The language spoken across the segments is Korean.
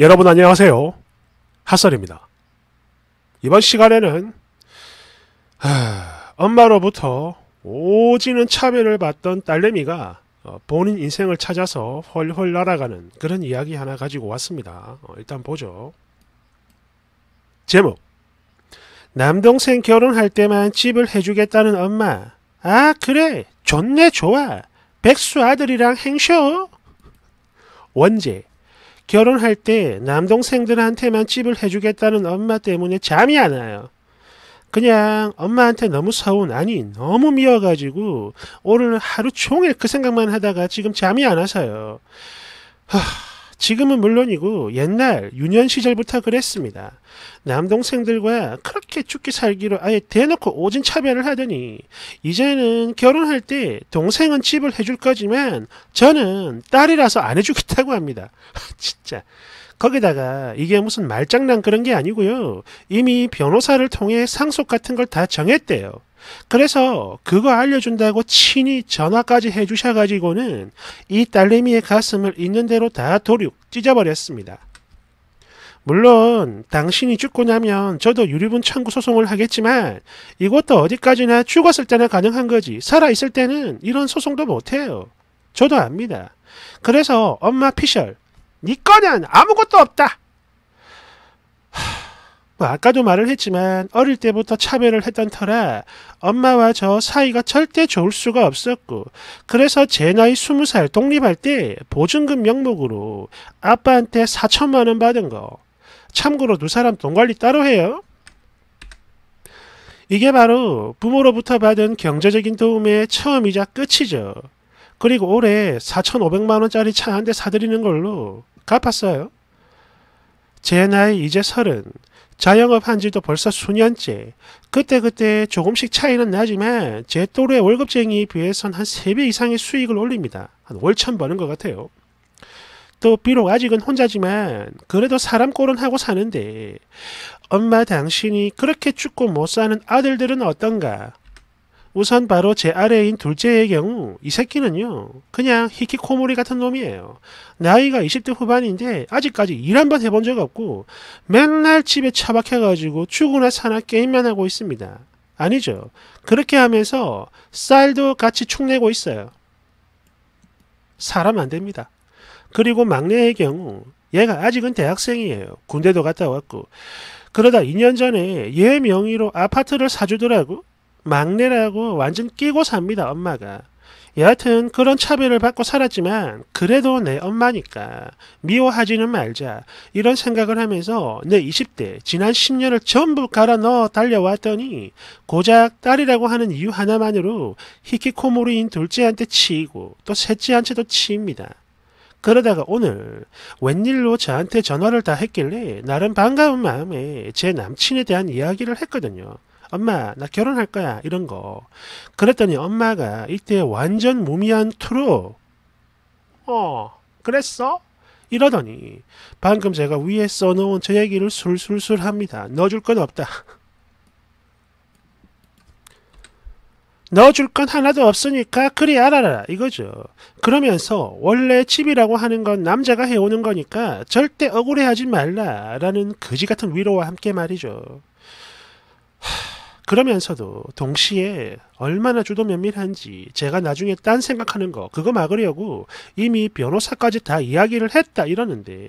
여러분 안녕하세요. 핫설입니다. 이번 시간에는 하, 엄마로부터 오지는 차별을 받던 딸내미가 어, 본인 인생을 찾아서 훨훨 날아가는 그런 이야기 하나 가지고 왔습니다. 어, 일단 보죠. 제목 남동생 결혼할 때만 집을 해주겠다는 엄마 아 그래 좋네 좋아 백수 아들이랑 행쇼 원제 결혼할 때 남동생들한테만 집을 해주겠다는 엄마 때문에 잠이 안 와요. 그냥 엄마한테 너무 서운 아니 너무 미워가지고 오늘 하루 종일 그 생각만 하다가 지금 잠이 안 와서요. 하, 지금은 물론이고 옛날 유년 시절부터 그랬습니다. 남동생들과 이렇게 죽게 살기로 아예 대놓고 오진 차별을 하더니 이제는 결혼할 때 동생은 집을 해줄 거지만 저는 딸이라서 안 해주겠다고 합니다. 진짜 거기다가 이게 무슨 말장난 그런 게 아니고요. 이미 변호사를 통해 상속 같은 걸 다 정했대요. 그래서 그거 알려준다고 친히 전화까지 해주셔가지고는 이 딸내미의 가슴을 있는 대로 다 도륙 찢어버렸습니다. 물론 당신이 죽고 나면 저도 유류분 창구 소송을 하겠지만 이것도 어디까지나 죽었을 때나 가능한 거지 살아있을 때는 이런 소송도 못해요. 저도 압니다. 그래서 엄마 피셜 니꺼는 아무것도 없다. 뭐 아까도 말을 했지만 어릴 때부터 차별을 했던 터라 엄마와 저 사이가 절대 좋을 수가 없었고 그래서 제 나이 2 0살 독립할 때 보증금 명목으로 아빠한테 4천만원 받은 거 참고로 두 사람 돈 관리 따로 해요. 이게 바로 부모로부터 받은 경제적인 도움의 처음이자 끝이죠. 그리고 올해 4,500만원짜리 차 한 대 사드리는 걸로 갚았어요. 제 나이 이제 서른, 자영업 한 지도 벌써 수년째, 그때그때 조금씩 차이는 나지만 제 또래 월급쟁이에 비해선 한 3배 이상의 수익을 올립니다. 한 월천 버는 것 같아요. 또 비록 아직은 혼자지만 그래도 사람 꼴은 하고 사는데 엄마 당신이 그렇게 죽고 못 사는 아들들은 어떤가? 우선 바로 제 아래인 둘째의 경우 이 새끼는요 그냥 히키코모리 같은 놈이에요 나이가 20대 후반인데 아직까지 일 한 번 해본 적 없고 맨날 집에 처박혀가지고 죽으나 사나 게임만 하고 있습니다 아니죠 그렇게 하면서 쌀도 같이 축내고 있어요 사람 안 됩니다 그리고 막내의 경우 얘가 아직은 대학생이에요. 군대도 갔다 왔고. 그러다 2년 전에 얘 명의로 아파트를 사주더라고. 막내라고 완전 끼고 삽니다, 엄마가. 여하튼 그런 차별을 받고 살았지만 그래도 내 엄마니까 미워하지는 말자 이런 생각을 하면서 내 20대 지난 10년을 전부 갈아 넣어 달려왔더니 고작 딸이라고 하는 이유 하나만으로 히키코모리인 둘째한테 치이고 또 셋째한테도 치입니다. 그러다가 오늘 웬일로 저한테 전화를 다 했길래 나름 반가운 마음에 제 남친에 대한 이야기를 했거든요. 엄마 나 결혼할 거야 이런 거 그랬더니 엄마가 이때 완전 무미한 투로 어 그랬어? 이러더니 방금 제가 위에 써놓은 저 얘기를 술술술 합니다. 넣어줄 건 없다. 넣어줄 건 하나도 없으니까 그리 알아라 이거죠. 그러면서 원래 집이라고 하는 건 남자가 해오는 거니까 절대 억울해하지 말라라는 거지 같은 위로와 함께 말이죠. 그러면서도 동시에 얼마나 주도 면밀한지 제가 나중에 딴 생각하는 거 그거 막으려고 이미 변호사까지 다 이야기를 했다 이러는데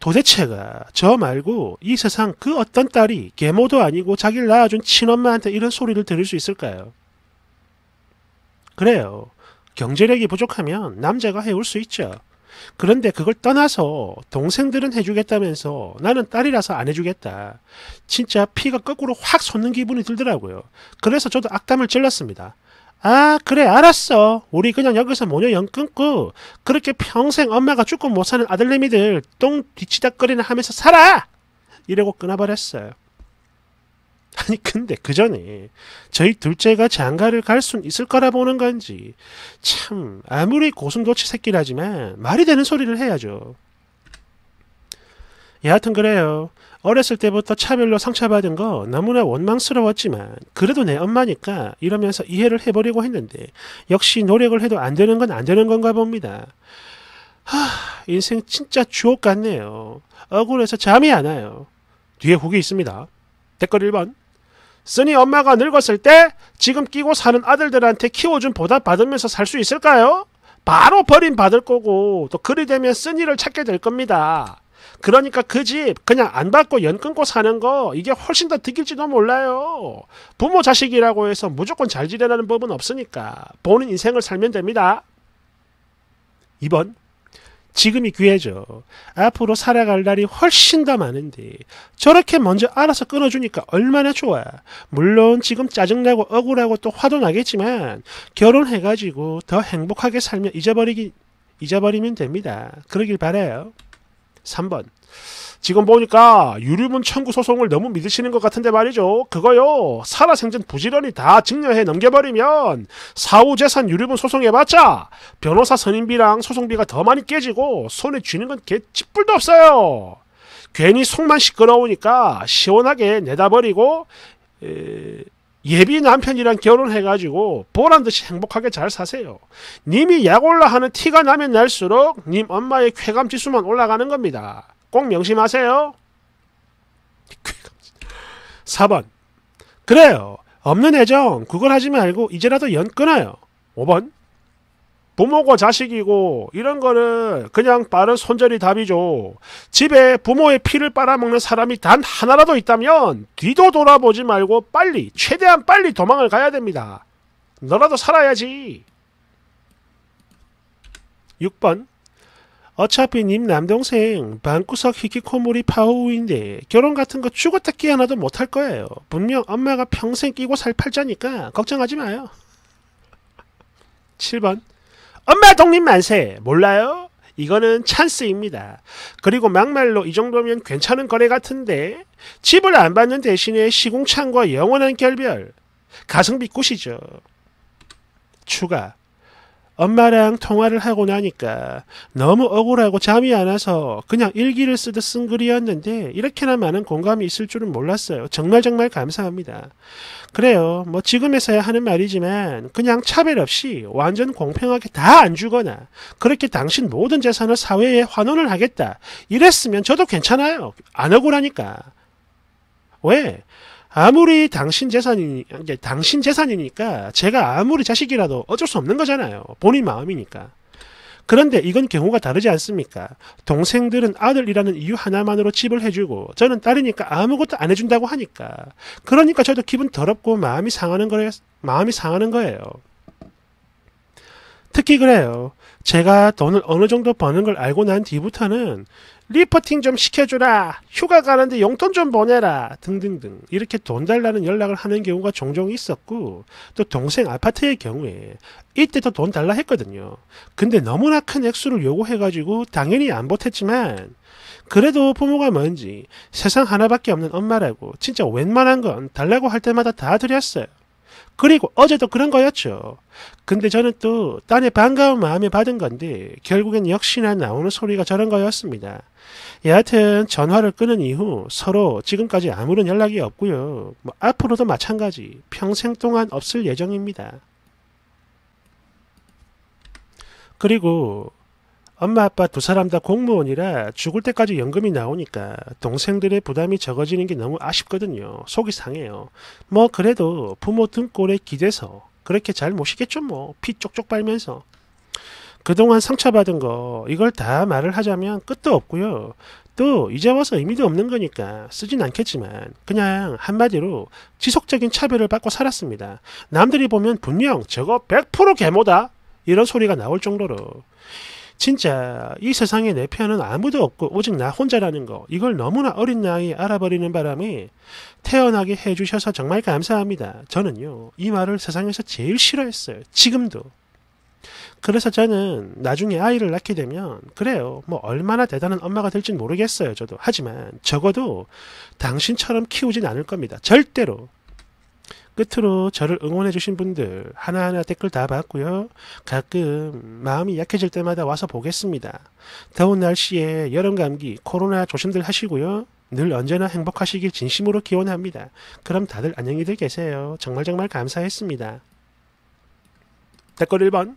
도대체가 저 말고 이 세상 그 어떤 딸이 계모도 아니고 자기를 낳아준 친엄마한테 이런 소리를 들을 수 있을까요? 그래요. 경제력이 부족하면 남자가 해올 수 있죠. 그런데 그걸 떠나서 동생들은 해주겠다면서 나는 딸이라서 안 해주겠다. 진짜 피가 거꾸로 확 솟는 기분이 들더라고요. 그래서 저도 악담을 질렀습니다. 아 그래 알았어 우리 그냥 여기서 모녀연 끊고 그렇게 평생 엄마가 죽고 못 사는 아들내미들 똥뒤치닥거리는 하면서 살아 이러고 끊어버렸어요 아니 근데 그 전에 저희 둘째가 장가를 갈 순 있을 거라 보는 건지 참 아무리 고슴도치 새끼라지만 말이 되는 소리를 해야죠 예, 여하튼 그래요. 어렸을 때부터 차별로 상처받은 거 너무나 원망스러웠지만 그래도 내 엄마니까 이러면서 이해를 해보려고 했는데 역시 노력을 해도 안 되는 건 안 되는 건가 봅니다. 하, 인생 진짜 주옥 같네요. 억울해서 잠이 안 와요. 뒤에 후기 있습니다. 댓글 1번 쓰니 엄마가 늙었을 때 지금 끼고 사는 아들들한테 키워준 보답 받으면서 살 수 있을까요? 바로 버림받을 거고 또 그리 되면 쓰니를 찾게 될 겁니다. 그러니까 그 집 그냥 안 받고 연 끊고 사는 거 이게 훨씬 더 득일지도 몰라요. 부모 자식이라고 해서 무조건 잘 지내라는 법은 없으니까 보는 인생을 살면 됩니다. 2번 지금이 귀해져. 앞으로 살아갈 날이 훨씬 더 많은데 저렇게 먼저 알아서 끊어주니까 얼마나 좋아. 물론 지금 짜증나고 억울하고 또 화도 나겠지만 결혼해가지고 더 행복하게 살면 잊어버리기 잊어버리면 됩니다. 그러길 바라요. 3번. 지금 보니까 유류문 청구 소송을 너무 믿으시는 것 같은데 말이죠. 그거요. 살아생전 부지런히 다 증여해 넘겨버리면 사후재산 유류문 소송해봤자 변호사 선임비랑 소송비가 더 많이 깨지고 손에 쥐는 건 개짓불도 없어요. 괜히 속만 시끄러우니까 시원하게 내다버리고 에... 예비 남편이랑 결혼해가지고 보란듯이 행복하게 잘 사세요. 님이 약올라 하는 티가 나면 날수록 님 엄마의 쾌감 지수만 올라가는 겁니다. 꼭 명심하세요. 4번 그래요. 없는 애정 그걸 하지 말고 이제라도 연 끊어요. 5번 부모고 자식이고 이런 거는 그냥 빠른 손절이 답이죠. 집에 부모의 피를 빨아먹는 사람이 단 하나라도 있다면 뒤도 돌아보지 말고 빨리 최대한 빨리 도망을 가야 됩니다. 너라도 살아야지. 6번 어차피 님 남동생 방구석 히키코모리 파우우인데 결혼 같은 거 죽었다 끼 하나도 못할 거예요. 분명 엄마가 평생 끼고 살 팔자니까 걱정하지 마요. 7번 엄마 독립 만세 몰라요? 이거는 찬스입니다. 그리고 막말로 이 정도면 괜찮은 거래 같은데 집을 안 받는 대신에 시공창과 영원한 결별 가성비 꽃이죠. 추가 엄마랑 통화를 하고 나니까 너무 억울하고 잠이 안 와서 그냥 일기를 쓰듯 쓴 글이었는데 이렇게나 많은 공감이 있을 줄은 몰랐어요. 정말 정말 감사합니다. 그래요. 뭐 지금에서야 하는 말이지만 그냥 차별 없이 완전 공평하게 다 안 주거나 그렇게 당신 모든 재산을 사회에 환원을 하겠다. 이랬으면 저도 괜찮아요. 안 억울하니까. 왜? 아무리 당신 재산이 당신 재산이니까 제가 아무리 자식이라도 어쩔 수 없는 거잖아요. 본인 마음이니까. 그런데 이건 경우가 다르지 않습니까? 동생들은 아들이라는 이유 하나만으로 집을 해주고 저는 딸이니까 아무것도 안 해준다고 하니까 그러니까 저도 기분 더럽고 마음이 상하는 거예요. 마음이 상하는 거예요. 특히 그래요. 제가 돈을 어느 정도 버는 걸 알고 난 뒤부터는 리퍼팅좀 시켜주라, 휴가 가는데 용돈 좀 보내라 등등등 이렇게 돈 달라는 연락을 하는 경우가 종종 있었고 또 동생 아파트의 경우에 이때도 돈 달라 했거든요. 근데 너무나 큰 액수를 요구해가지고 당연히 안 보탰지만 그래도 부모가 뭔지 세상 하나밖에 없는 엄마라고 진짜 웬만한 건 달라고 할 때마다 다 드렸어요. 그리고 어제도 그런 거였죠. 근데 저는 또딴에 반가운 마음에 받은 건데 결국엔 역시나 나오는 소리가 저런 거였습니다. 예, 여하튼 전화를 끊은 이후 서로 지금까지 아무런 연락이 없고요. 뭐 앞으로도 마찬가지 평생 동안 없을 예정입니다. 그리고 엄마 아빠 두 사람 다 공무원이라 죽을 때까지 연금이 나오니까 동생들의 부담이 적어지는 게 너무 아쉽거든요. 속이 상해요. 뭐 그래도 부모 등골에 기대서 그렇게 잘 모시겠죠 뭐. 피 쪽쪽 빨면서. 그동안 상처받은 거 이걸 다 말을 하자면 끝도 없고요. 또 이제 와서 의미도 없는 거니까 쓰진 않겠지만 그냥 한마디로 지속적인 차별을 받고 살았습니다. 남들이 보면 분명 저거 100% 개모다 이런 소리가 나올 정도로 진짜 이 세상에 내 편은 아무도 없고 오직 나 혼자라는 거 이걸 너무나 어린 나이에 알아버리는 바람에 태어나게 해주셔서 정말 감사합니다. 저는요 이 말을 세상에서 제일 싫어했어요. 지금도. 그래서 저는 나중에 아이를 낳게 되면 그래요 뭐 얼마나 대단한 엄마가 될진 모르겠어요 저도 하지만 적어도 당신처럼 키우진 않을 겁니다 절대로 끝으로 저를 응원해 주신 분들 하나하나 댓글 다 봤고요. 가끔 마음이 약해질 때마다 와서 보겠습니다. 더운 날씨에 여름 감기, 코로나 조심들 하시고요. 늘 언제나 행복하시길 진심으로 기원합니다. 그럼 다들 안녕히들 계세요. 정말 정말 감사했습니다. 댓글 1번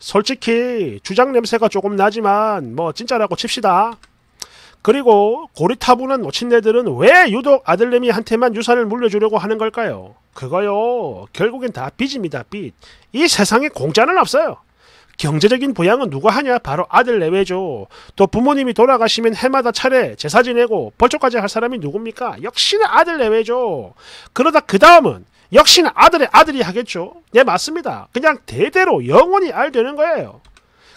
솔직히 주장 냄새가 조금 나지만 뭐 진짜라고 칩시다. 그리고 고리타분한 노친네들은왜 유독 아들내미한테만 유산을 물려주려고 하는 걸까요? 그거요. 결국엔 다 빚입니다. 빚. 이 세상에 공짜는 없어요. 경제적인 보양은 누가 하냐? 바로 아들 내외죠. 또 부모님이 돌아가시면 해마다 차례 제사 지내고 벌초까지 할 사람이 누굽니까? 역시나 아들 내외죠. 그러다 그 다음은 역시나 아들의 아들이 하겠죠. 네 맞습니다. 그냥 대대로 영원히 알되는 거예요.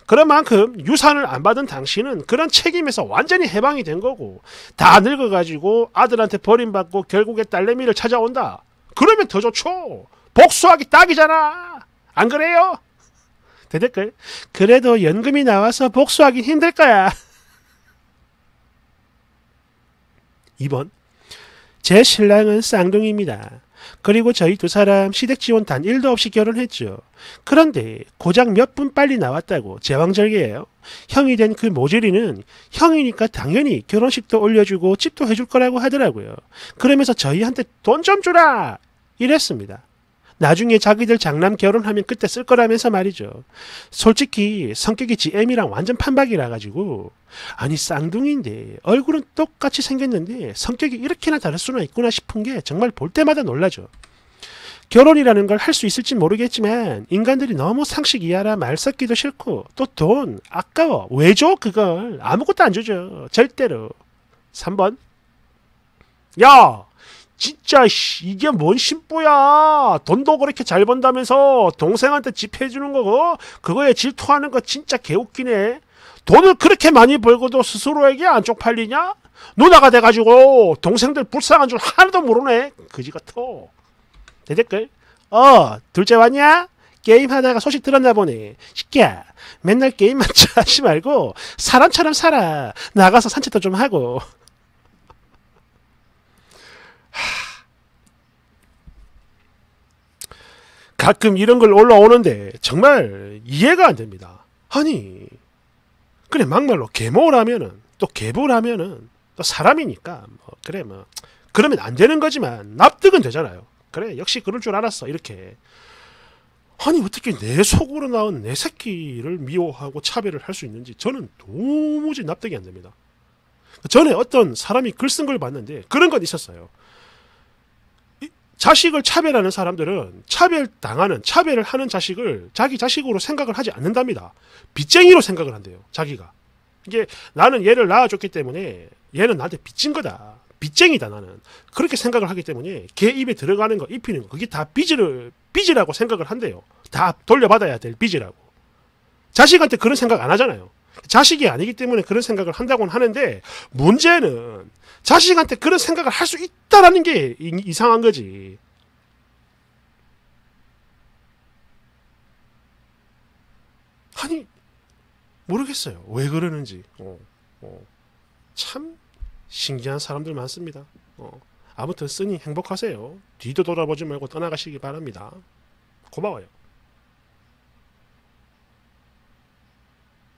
그런 만큼 유산을 안 받은 당신은 그런 책임에서 완전히 해방이 된 거고 다 늙어가지고 아들한테 버림받고 결국에 딸내미를 찾아온다. 그러면 더 좋죠. 복수하기 딱이잖아. 안 그래요? 대댓글 그래도 연금이 나와서 복수하기 힘들 거야. 2번 제 신랑은 쌍둥이입니다. 그리고 저희 두 사람 시댁 지원 단 1도 없이 결혼했죠. 그런데 고작 몇 분 빨리 나왔다고 제왕절개예요. 형이 된 그 모질이는 형이니까 당연히 결혼식도 올려주고 집도 해줄 거라고 하더라고요. 그러면서 저희한테 돈 좀 주라! 이랬습니다. 나중에 자기들 장남 결혼하면 그때 쓸 거라면서 말이죠. 솔직히 성격이 GM이랑 완전 판박이라 가지고 아니 쌍둥이인데 얼굴은 똑같이 생겼는데 성격이 이렇게나 다를 수는 있구나 싶은 게 정말 볼 때마다 놀라죠. 결혼이라는 걸 할 수 있을지 모르겠지만 인간들이 너무 상식 이하라 말 섞기도 싫고 또 돈 아까워 왜 줘 그걸 아무것도 안 주죠 절대로 3번 야 진짜 이게 뭔심보야 돈도 그렇게 잘 번다면서 동생한테 집해주는 거고 어? 그거에 질투하는 거 진짜 개웃기네 돈을 그렇게 많이 벌고도 스스로에게 안 쪽팔리냐 누나가 돼가지고 동생들 불쌍한 줄 하나도 모르네 그지같아 대댓글 어 둘째 왔냐? 게임하다가 소식 들었나 보네. 시끼야, 맨날 게임만 하지 말고 사람처럼 살아. 나가서 산책도 좀 하고. 가끔 이런 걸 올라오는데 정말 이해가 안 됩니다. 아니, 그래 막말로 계모라면은 또 계부라면은 또 사람이니까 뭐 그래 뭐 그러면 안 되는 거지만 납득은 되잖아요. 그래 역시 그럴 줄 알았어 이렇게 아니 어떻게 내 속으로 나온 내 새끼를 미워하고 차별을 할 수 있는지 저는 도무지 납득이 안 됩니다. 전에 어떤 사람이 글 쓴 걸 봤는데 그런 건 있었어요. 자식을 차별하는 사람들은 차별당하는, 차별을 하는 자식을 자기 자식으로 생각을 하지 않는답니다. 빚쟁이로 생각을 한대요, 자기가. 이게 나는 얘를 낳아줬기 때문에 얘는 나한테 빚진 거다. 빚쟁이다, 나는. 그렇게 생각을 하기 때문에 개 입에 들어가는 거, 입히는 거, 그게 다 빚을, 빚이라고 생각을 한대요. 다 돌려받아야 될 빚이라고. 자식한테 그런 생각 안 하잖아요. 자식이 아니기 때문에 그런 생각을 한다고는 하는데 문제는 자식한테 그런 생각을 할 수 있다라는 게 이, 상한 거지. 아니 모르겠어요. 왜 그러는지. 어, 어. 참 신기한 사람들 많습니다. 어. 아무튼 쓰니 행복하세요. 뒤도 돌아보지 말고 떠나가시기 바랍니다. 고마워요.